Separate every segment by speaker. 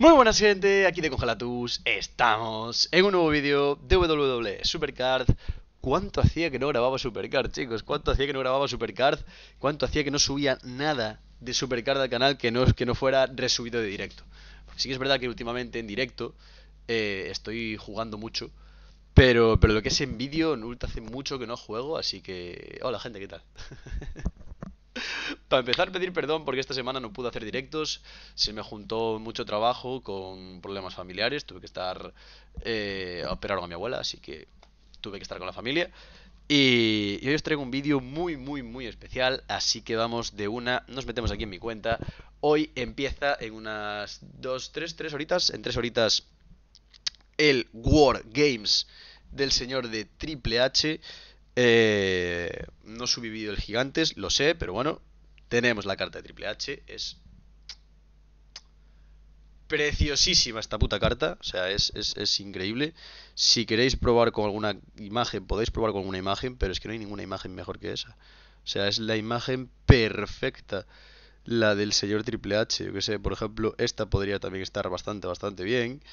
Speaker 1: Muy buenas gente, aquí de Congelatus, estamos en un nuevo vídeo de WWE Supercard ¿Cuánto hacía que no grababa Supercard, chicos? ¿Cuánto hacía que no grababa Supercard? ¿Cuánto hacía que no subía nada de Supercard al canal que no, que no fuera resubido de directo? sí que es verdad que últimamente en directo eh, estoy jugando mucho pero, pero lo que es en vídeo, en hace mucho que no juego, así que... Hola gente, ¿qué tal? Para empezar, pedir perdón porque esta semana no pude hacer directos. Se me juntó mucho trabajo con problemas familiares. Tuve que estar. operando eh, operar a mi abuela, así que tuve que estar con la familia. Y, hoy os traigo un vídeo muy, muy, muy especial, así que vamos de una, nos metemos aquí en mi cuenta. Hoy empieza en unas 2, 3, 3 horitas, en 3 horitas el War Games del señor de Triple H. Eh, no he vídeo el Gigantes, lo sé, pero bueno, tenemos la carta de Triple H, es preciosísima esta puta carta, o sea, es, es, increíble. Si queréis probar con alguna imagen, podéis probar con alguna imagen, pero es que no hay ninguna imagen mejor que esa. O sea, es la imagen perfecta, la del señor Triple H, yo que sé, por ejemplo, esta podría también estar bastante, bastante bien.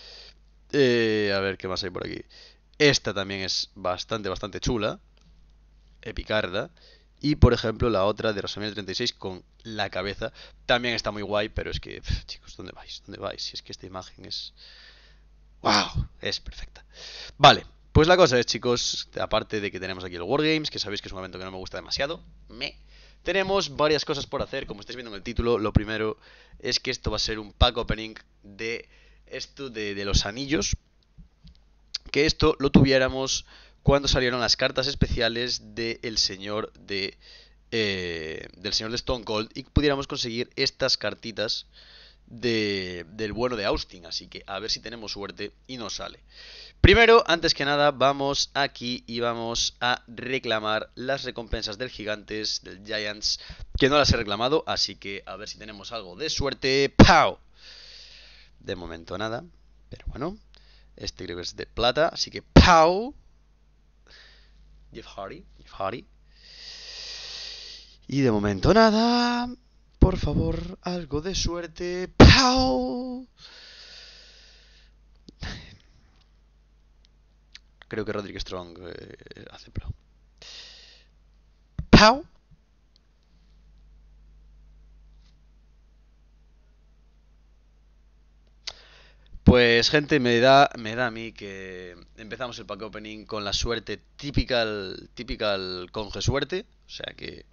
Speaker 1: Eh, a ver qué más hay por aquí. Esta también es bastante, bastante chula epicarda. Y por ejemplo, la otra de los 36 con la cabeza. También está muy guay, pero es que, chicos, ¿dónde vais? ¿Dónde vais? Si es que esta imagen es. ¡Wow! Es perfecta. Vale, pues la cosa es, chicos, aparte de que tenemos aquí el Wargames, que sabéis que es un evento que no me gusta demasiado, me. Tenemos varias cosas por hacer, como estáis viendo en el título. Lo primero es que esto va a ser un pack opening de esto de, de los anillos. Que esto lo tuviéramos cuando salieron las cartas especiales del señor de eh, del señor de Stone Cold y pudiéramos conseguir estas cartitas del bueno de Austin. Así que a ver si tenemos suerte y nos sale. Primero, antes que nada, vamos aquí y vamos a reclamar las recompensas del Gigantes, del Giants, que no las he reclamado. Así que a ver si tenemos algo de suerte. ¡Pau! De momento nada, pero bueno. Este creo es de plata, así que
Speaker 2: ¡pau!
Speaker 1: Jeff Hardy. Jeff Hardy.
Speaker 2: Y de momento nada. Por favor, algo de suerte. ¡Pau!
Speaker 1: Creo que Roderick Strong eh, hace pro. ¡Pau! Pues gente, me da, me da a mí que empezamos el pack opening con la suerte típica, típica conge suerte, o sea que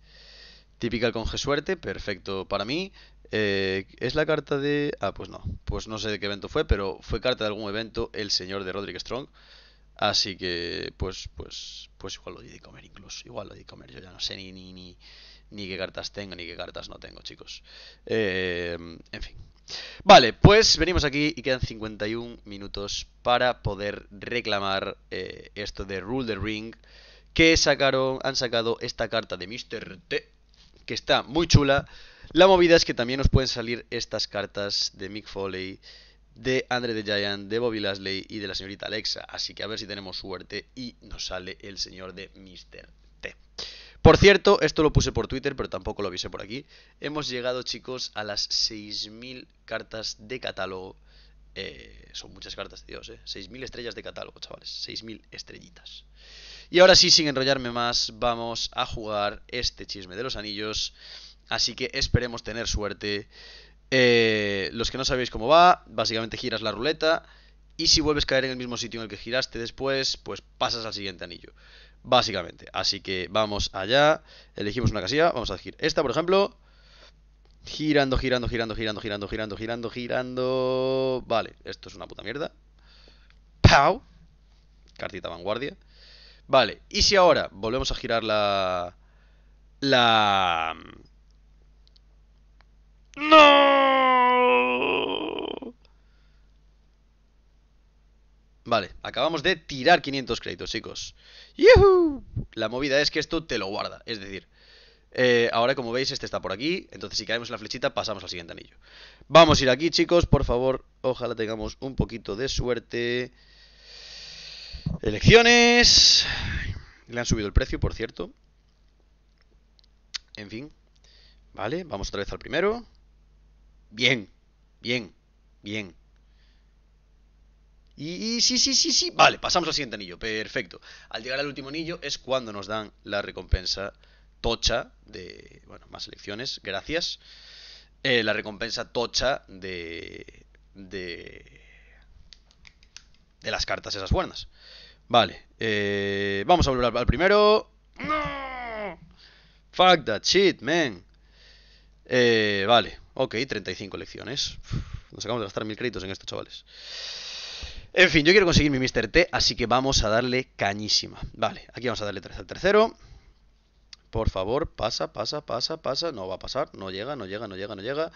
Speaker 1: típica conge suerte, perfecto para mí. Eh, es la carta de... Ah, pues no, pues no sé de qué evento fue, pero fue carta de algún evento el señor de Roderick Strong. Así que, pues, pues, pues igual lo di de comer incluso, igual lo di de comer, yo ya no sé ni, ni, ni, ni qué cartas tengo, ni qué cartas no tengo, chicos. Eh, en fin, Vale, pues venimos aquí y quedan 51 minutos para poder reclamar eh, esto de Rule the Ring. Que sacaron, han sacado esta carta de Mr. T, que está muy chula. La movida es que también nos pueden salir estas cartas de Mick Foley, de Andre the Giant, de Bobby Lasley y de la señorita Alexa. Así que a ver si tenemos suerte y nos sale el señor de Mr. Por cierto, esto lo puse por Twitter, pero tampoco lo avisé por aquí. Hemos llegado, chicos, a las 6.000 cartas de catálogo. Eh, son muchas cartas, Dios, ¿eh? 6.000 estrellas de catálogo, chavales. 6.000 estrellitas. Y ahora sí, sin enrollarme más, vamos a jugar este chisme de los anillos. Así que esperemos tener suerte. Eh, los que no sabéis cómo va, básicamente giras la ruleta. Y si vuelves a caer en el mismo sitio en el que giraste después, pues pasas al siguiente anillo básicamente. Así que vamos allá, elegimos una casilla, vamos a elegir esta, por ejemplo. Girando, girando, girando, girando, girando, girando, girando, girando... Vale, esto es una puta mierda. Pau Cartita vanguardia. Vale, y si ahora volvemos a girar la... La... Mm, ¡No! Vale, acabamos de tirar 500 créditos, chicos.
Speaker 2: ¡Yuhu!
Speaker 1: La movida es que esto te lo guarda. Es decir, eh, ahora como veis este está por aquí. Entonces si caemos en la flechita pasamos al siguiente anillo. Vamos a ir aquí, chicos. Por favor, ojalá tengamos un poquito de suerte. Elecciones. Le han subido el precio, por cierto. En fin. Vale, vamos otra vez al primero. Bien, bien, bien. Y, sí, sí, sí, sí. Vale, pasamos al siguiente anillo. Perfecto. Al llegar al último anillo es cuando nos dan la recompensa tocha de... Bueno, más elecciones, gracias. Eh, la recompensa tocha de... De... De las cartas esas buenas. Vale. Eh, vamos a volver al, primero.
Speaker 2: ¡No!
Speaker 1: Fuck that shit, man. Eh, vale. Ok, 35 elecciones Nos acabamos de gastar mil créditos en esto, chavales. En fin, yo quiero conseguir mi Mr. T, así que vamos a darle cañísima. Vale, aquí vamos a darle al tercero. Por favor, pasa, pasa, pasa, pasa. No va a pasar, no llega, no llega, no llega, no llega.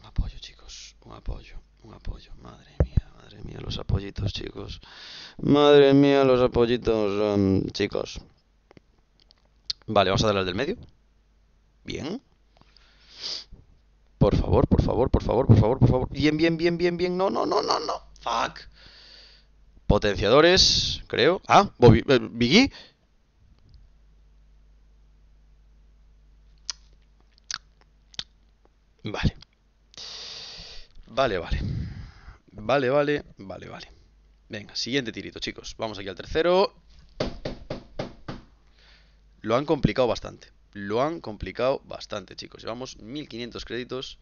Speaker 2: Un apoyo, chicos, un apoyo, un apoyo. Madre mía, madre mía, los apoyitos, chicos.
Speaker 1: Madre mía, los apoyitos, um, chicos. Vale, vamos a darle al del medio. Bien, por favor, por favor, por favor, por favor, por favor.
Speaker 2: Bien, bien, bien, bien, bien. No, no, no, no, no. Fuck.
Speaker 1: Potenciadores, creo. Ah, Bobby, eh, Vale. Vale, vale. Vale, vale, vale, vale. Venga, siguiente tirito, chicos. Vamos aquí al tercero. Lo han complicado bastante lo han complicado bastante, chicos. Llevamos 1500 créditos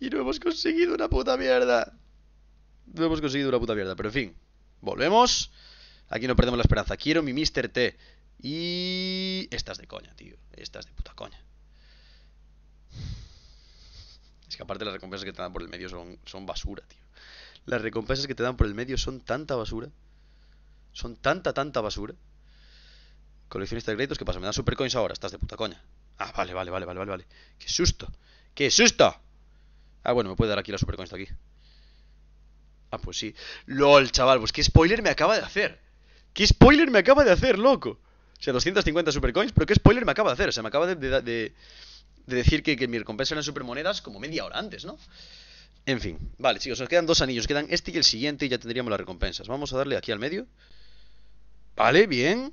Speaker 1: y no hemos conseguido una puta mierda. No hemos conseguido una puta mierda, pero en fin. Volvemos. Aquí no perdemos la esperanza. Quiero mi Mr. T. Y... Estas de coña, tío. Estas de puta coña. Es que aparte las recompensas que te dan por el medio son, son basura, tío. Las recompensas que te dan por el medio son tanta basura. Son tanta, tanta basura. Coleccionista de créditos, ¿qué pasa? ¿Me dan supercoins ahora? Estás de puta coña. Ah, vale, vale, vale, vale, vale, vale. ¡Qué susto! ¡Qué susto! Ah, bueno, me puede dar aquí la supercoins de aquí. Ah, pues sí. LOL, chaval, pues qué spoiler me acaba de hacer. ¿Qué spoiler me acaba de hacer, loco? O sea, 250 supercoins, pero ¿qué spoiler me acaba de hacer? O sea, me acaba de, de, de, decir que, que, mi recompensa eran supermonedas como media hora antes, ¿no? En fin, vale, chicos, nos quedan dos anillos, quedan este y el siguiente y ya tendríamos las recompensas. Vamos a darle aquí al medio. Vale, bien.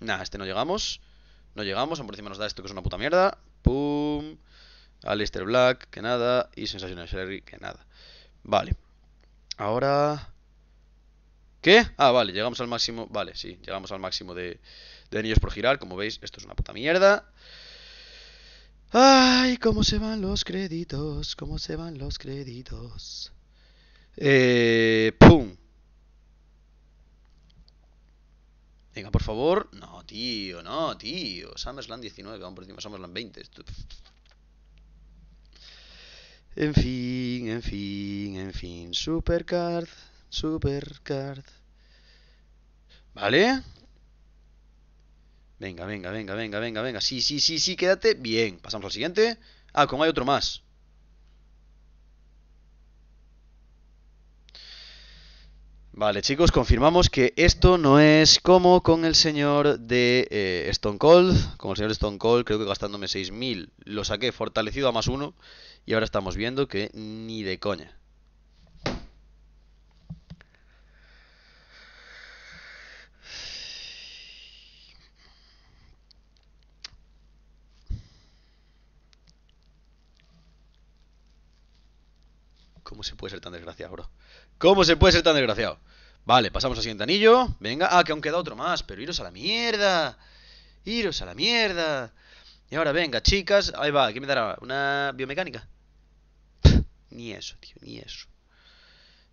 Speaker 1: Nah, este no llegamos. No llegamos, a por encima nos da esto que es una puta mierda. Pum. Alistair Black, que nada. Y Sensational Sherry, que nada. Vale. Ahora... ¿Qué? Ah, vale, llegamos al máximo... Vale, sí, llegamos al máximo de, de anillos por girar. Como veis, esto es una puta mierda.
Speaker 2: Ay, cómo se van los créditos, cómo se van los créditos.
Speaker 1: Eh, ¡Pum! Venga, por favor. No, tío, no, tío. SummerSlam 19, vamos por encima. SummerSlam 20.
Speaker 2: En fin, en
Speaker 1: fin, en fin.
Speaker 2: Supercard, Supercard.
Speaker 1: ¿Vale? Venga, venga, venga, venga, venga, venga. Sí, sí, sí, sí, quédate. Bien, pasamos al siguiente. Ah, como hay otro más. Vale, chicos, confirmamos que esto no es como con el señor de eh, Stone Cold. Con el señor Stone Cold, creo que gastándome 6.000 lo saqué fortalecido a más uno. Y ahora estamos viendo que ni de coña. ¿Cómo se puede ser tan desgraciado, bro? ¿Cómo se puede ser tan desgraciado? Vale, pasamos al siguiente anillo. Venga, ah, que aún queda otro más, pero iros a la mierda. Iros a la mierda. Y ahora venga, chicas, ahí va, ¿qué me dará? ¿Una biomecánica? ni eso, tío, ni eso.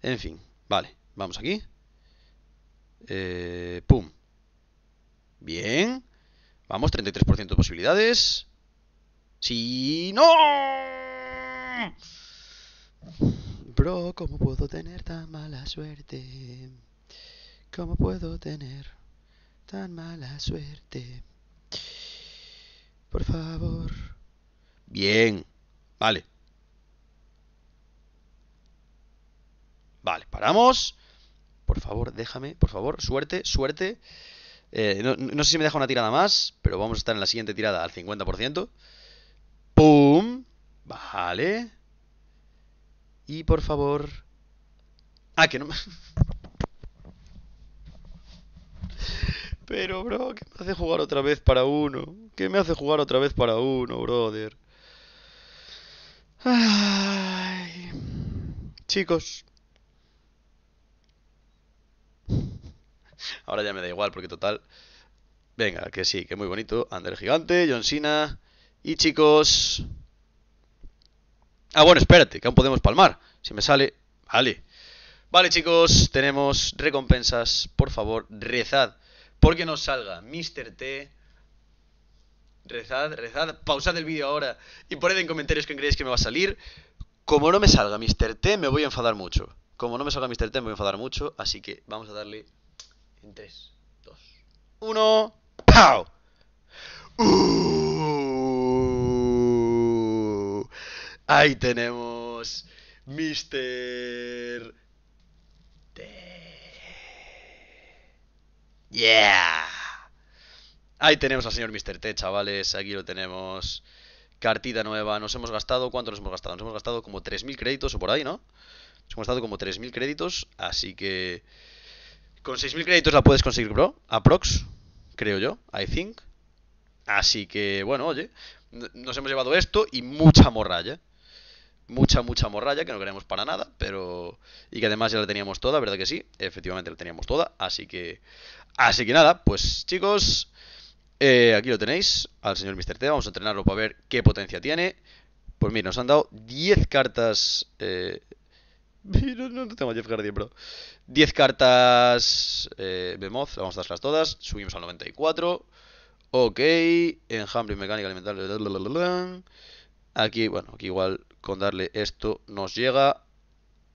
Speaker 1: En fin, vale, vamos aquí. Eh, pum. Bien. Vamos, 33% de posibilidades. Sí, no.
Speaker 2: Bro, ¿cómo puedo tener tan mala suerte? ¿Cómo puedo tener tan mala suerte? Por favor.
Speaker 1: Bien. Vale. Vale, paramos. Por favor, déjame. Por favor, suerte, suerte. Eh, no, no, sé si me deja una tirada más, pero vamos a estar en la siguiente tirada al 50%.
Speaker 2: ¡Pum! Vale. Y por favor... Ah, que no me...
Speaker 1: Pero, bro, ¿Qué me hace jugar otra vez para uno. ¿Qué me hace jugar otra vez para uno, brother.
Speaker 2: Ay. Chicos.
Speaker 1: Ahora ya me da igual, porque total. Venga, que sí, que muy bonito. Ander Gigante, John Cena. Y chicos. Ah, bueno, espérate, que aún podemos palmar. Si me sale, vale. Vale, chicos, tenemos recompensas. Por favor, rezad. Porque no salga Mr. T. Rezad, rezad. Pausad el vídeo ahora y poned en comentarios que creéis que me va a salir. Como no me salga Mr. T, me voy a enfadar mucho. Como no me salga Mr. T, me voy a enfadar mucho. Así que vamos a darle en 3, 2,
Speaker 2: 1. ¡Pow!
Speaker 1: Ahí tenemos.
Speaker 2: Mr. T. Yeah.
Speaker 1: Ahí tenemos al señor Mr. T, chavales. Aquí lo tenemos. Cartita nueva. Nos hemos gastado. ¿Cuánto nos hemos gastado? Nos hemos gastado como 3.000 créditos o por ahí, ¿no? Nos hemos gastado como 3.000 créditos. Así que. Con 6.000 créditos la puedes conseguir, bro. Aprox. Creo yo. I think. Así que, bueno, oye. Nos hemos llevado esto y mucha morralla mucha, mucha morralla, que no queremos para nada, pero... Y que además ya la teníamos toda, ¿verdad que sí? Efectivamente la teníamos toda, así que... Así que nada, pues chicos, eh, aquí lo tenéis, al señor Mr. T, vamos a entrenarlo para ver qué potencia tiene. Pues mira, nos han dado 10 cartas... Eh...
Speaker 2: No, no,
Speaker 1: tengo Jeff Guardian, bro. 10 cartas eh, Bemoth, vamos a darlas todas. Subimos al 94. Ok. en Enjambre mecánica alimentar. Aquí, bueno, aquí igual con darle esto nos llega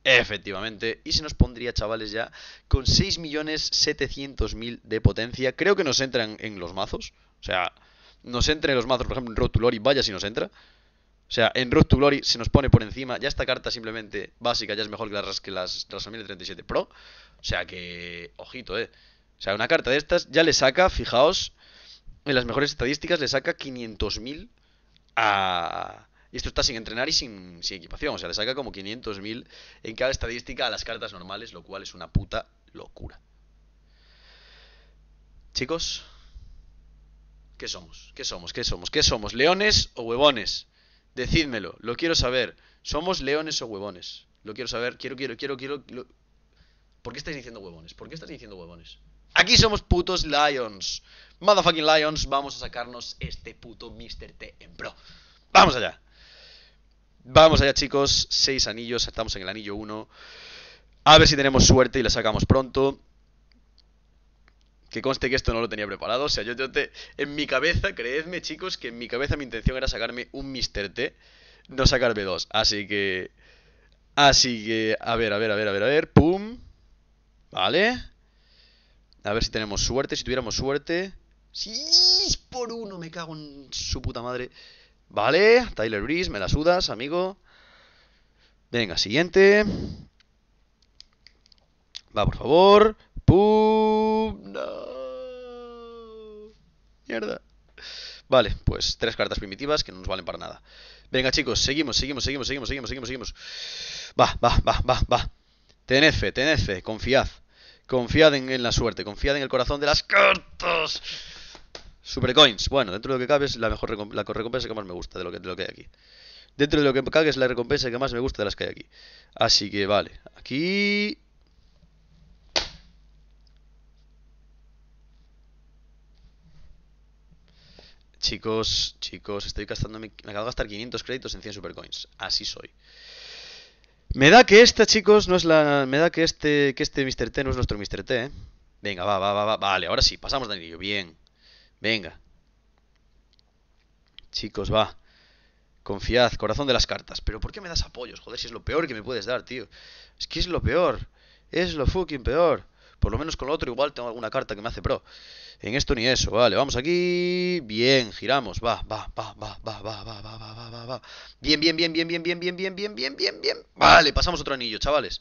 Speaker 1: Efectivamente, y se nos pondría, chavales, ya con 6.700.000 de potencia. Creo que nos entran en los mazos. O sea, nos entra en los mazos, por ejemplo, en Road to vaya si nos entra. O sea, en Road to se nos pone por encima. Ya esta carta simplemente básica ya es mejor que las, que las 37 Pro. O sea que, ojito, eh. O sea, una carta de estas ya le saca, fijaos, en las mejores estadísticas le saca 500.000 a y esto está sin entrenar y sin, equipación. O sea, le saca como 500.000 en cada estadística a las cartas normales, lo cual es una puta locura. Chicos, ¿qué somos? ¿Qué somos? ¿Qué somos? ¿Qué somos? ¿Leones o huevones? Decídmelo, lo quiero saber. ¿Somos leones o huevones? Lo quiero saber, quiero, quiero, quiero, quiero. ¿Por qué estáis diciendo huevones? ¿Por qué estáis diciendo huevones? Aquí somos putos Lions. Motherfucking Lions, vamos a sacarnos este puto Mr. T en pro. ¡Vamos allá! Vamos allá, chicos. Seis anillos. Estamos en el anillo 1. A ver si tenemos suerte y la sacamos pronto. Que conste que esto no lo tenía preparado. O sea, yo, yo te. En mi cabeza, creedme, chicos, que en mi cabeza mi intención era sacarme un Mr. T, no sacarme dos. Así que. Así que. A ver, a ver, a ver, a ver, a ver. ¡Pum! Vale. A ver si tenemos suerte. Si tuviéramos suerte. ¡Sí!
Speaker 2: Por uno, me cago en su puta madre.
Speaker 1: Vale, Tyler Breeze, me la sudas, amigo. Venga, siguiente. Va, por favor. ¡Pum! ¡No! Mierda. Vale, pues tres cartas primitivas que no nos valen para nada. Venga, chicos, seguimos, seguimos, seguimos, seguimos, seguimos, seguimos, seguimos. Va, va, va, va, va. Tened fe, tened fe, confiad. Confiad en, en la suerte, confiad en el corazón de las cartas. Supercoins. Bueno, dentro de lo que cabe es la mejor la recompensa que más me gusta de lo que, lo que hay aquí. Dentro de lo que cabe es la recompensa que más me gusta de las que hay aquí. Así que vale. Aquí. Chicos, chicos, estoy gastando. Me acabo de gastar 500 créditos en 100 supercoins. Así soy. Me da que esta, chicos, no es la. Me da que este, que este Mr. T no es nuestro Mr. T, ¿eh? Venga, va, va, va, va. Vale, ahora sí, pasamos de anillo. Bien. Venga. Chicos, va. Confiad, corazón de las cartas. Pero ¿por qué me das apoyos? Joder, si es lo peor que me puedes dar, tío. Es que es lo peor. Es lo fucking peor. Por lo menos con lo otro igual tengo alguna carta que me hace pro. En esto ni eso, vale, vamos aquí. Bien, giramos, va, va, va, va,
Speaker 2: va, va, va, va, va, va, va, va. Bien, bien, bien, bien, bien, bien, bien, bien, bien, bien, bien, bien.
Speaker 1: Vale, pasamos otro anillo, chavales.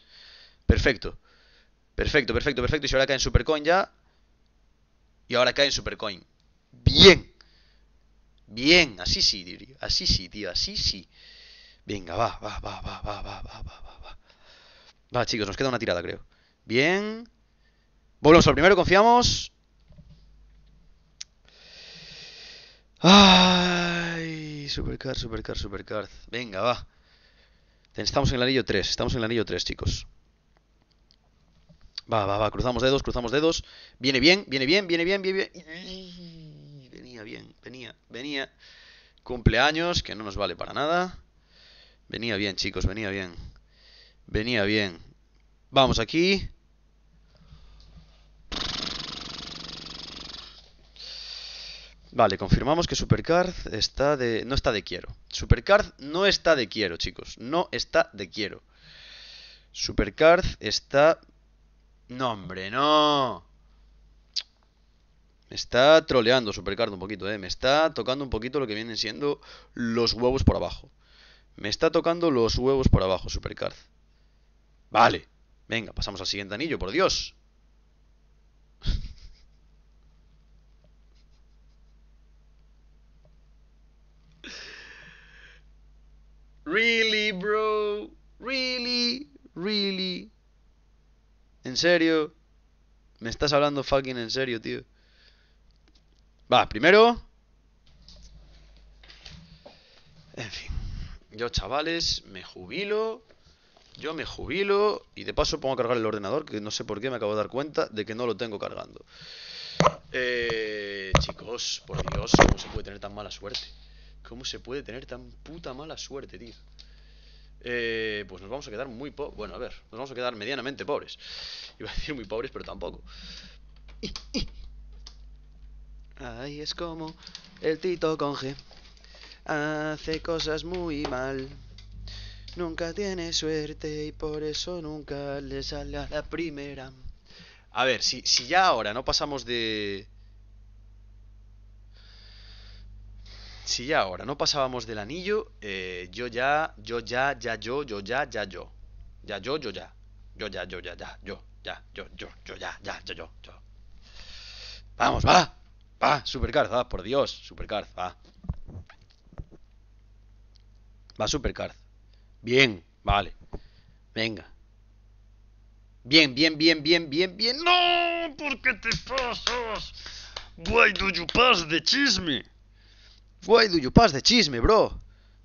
Speaker 1: Perfecto. Perfecto, perfecto, perfecto. Y si ahora cae en Supercoin ya. Y ahora cae en Supercoin bien. Bien, así sí, Así sí, tío, así sí. Venga, va, va, va, va, va, va, va, va, va. Va, chicos, nos queda una tirada, creo.
Speaker 2: Bien.
Speaker 1: Volvemos al primero, confiamos.
Speaker 2: Ay,
Speaker 1: supercar, supercar, supercar. Venga, va. Estamos en el anillo 3, estamos en el anillo 3, chicos. Va, va, va, cruzamos dedos, cruzamos dedos. Viene bien, viene bien, viene bien, viene bien bien, venía, venía. Cumpleaños, que no nos vale para nada. Venía bien, chicos, venía bien. Venía bien. Vamos aquí. Vale, confirmamos que Supercard está de, no está de quiero. Supercard no está de quiero, chicos. No está de quiero. Supercard está... No, hombre, no. Me está troleando Supercard un poquito, ¿eh? Me está tocando un poquito lo que vienen siendo los huevos por abajo. Me está tocando los huevos por abajo, Supercard. Vale. Venga, pasamos al siguiente anillo, por Dios.
Speaker 2: really, bro. Really,
Speaker 1: really. ¿En serio? ¿Me estás hablando fucking en serio, tío? Va, primero. En fin. Yo, chavales, me jubilo. Yo me jubilo. Y de paso pongo a cargar el ordenador, que no sé por qué me acabo de dar cuenta de que no lo tengo cargando. Eh, chicos, por Dios, ¿cómo se puede tener tan mala suerte? ¿Cómo se puede tener tan puta mala suerte, tío? Eh, pues nos vamos a quedar muy pobres. Bueno, a ver, nos vamos a quedar medianamente pobres. Iba a decir muy pobres, pero tampoco.
Speaker 2: Ay, es como el Tito con Hace cosas muy mal. Nunca tiene suerte y por eso nunca le sale a la primera.
Speaker 1: A ver, si, si ya ahora no pasamos de... Si ya ahora no pasábamos del anillo, eh, yo ya, yo ya, ya yo, yo ya, ya yo. Ya yo, yo ya. Yo ya, yo ya, ya, yo, ya, yo, yo, yo ya, ya, yo, yo, yo. Vamos, va. Ah, Supercard, ah, por Dios, Supercard, ah. Va Supercard. Bien, vale. Venga. Bien, bien, bien, bien, bien, bien. ¡No! ¿Por qué te pasas? Why do you pass de chisme? Why do you pass de chisme, bro?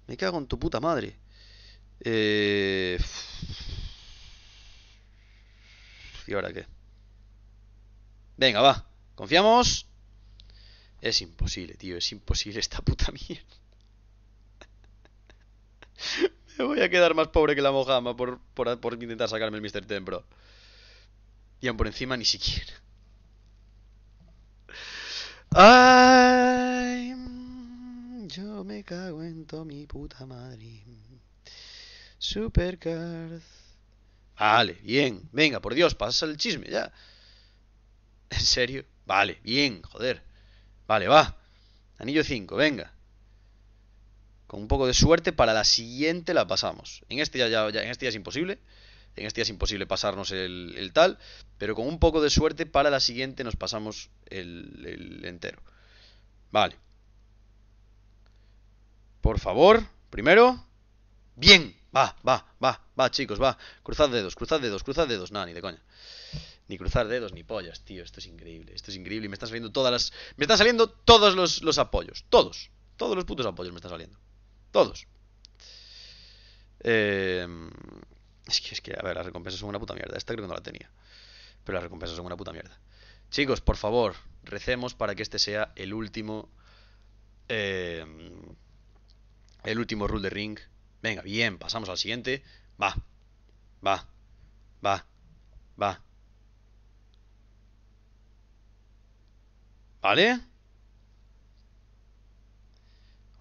Speaker 1: Me cago en tu puta madre. Eh... ¿Y ahora qué? Venga, va. Confiamos. Es imposible, tío, es imposible esta puta mierda. Me voy a quedar más pobre que la mojama por, intentar sacarme el Mr. Tempro. Y aún por encima ni siquiera.
Speaker 2: Ay, yo me cago en todo mi puta madre. Supercard.
Speaker 1: Vale, bien. Venga, por Dios, pasa el chisme ya. ¿En serio? Vale, bien, joder. Vale, va. Anillo 5, venga. Con un poco de suerte, para la siguiente la pasamos. En este ya, en este es imposible. En este ya es imposible pasarnos el, tal. Pero con un poco de suerte, para la siguiente nos pasamos el, entero. Vale. Por favor, primero. Bien. Va, va, va, va, chicos, va. Cruzad dedos, cruzad dedos, cruzad dedos. Nada, ni de coña. Ni cruzar dedos ni pollas, tío. Esto es increíble. Esto es increíble. Y me están saliendo todas las. Me están saliendo todos los, apoyos. Todos. Todos los putos apoyos me están saliendo. Todos. Em, es que, es que, a ver, las recompensas son una puta mierda. Esta creo que no la tenía. Pero las recompensas son una puta mierda. Chicos, por favor, recemos para que este sea el último. Em, el último rule de ring. Venga, bien, pasamos al siguiente. Va. Va. Va. Va. ¿Vale?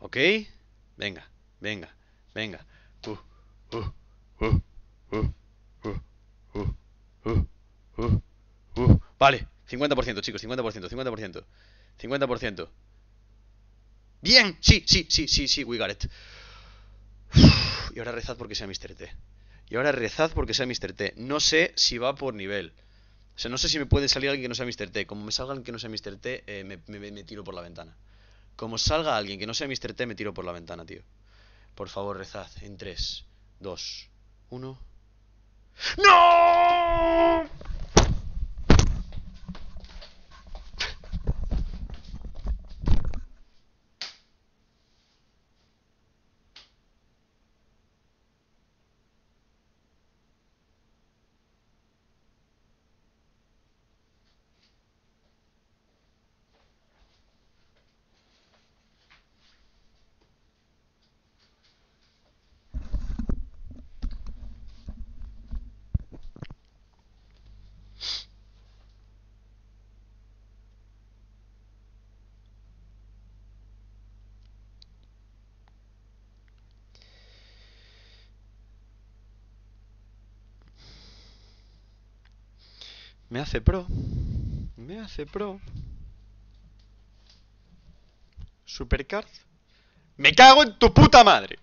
Speaker 1: ¿Ok? Venga, venga, venga. vale, 50%, chicos, 50%, 50%, 50%. Bien, sí, sí, sí, sí, sí, we got it. y ahora rezad porque sea Mr. T. Y ahora rezad porque sea Mr. T. No sé si va por nivel. O sea, no sé si me puede salir alguien que no sea Mr. T. Como me salga alguien que no sea Mr. T, eh, me, tiro por la ventana. Como salga alguien que no sea Mr. T, me tiro por la ventana, tío. Por favor, rezad. En 3, 2, 1. ¡No! Me hace pro. Me hace pro.
Speaker 2: Supercard. ¡Me cago en tu puta madre!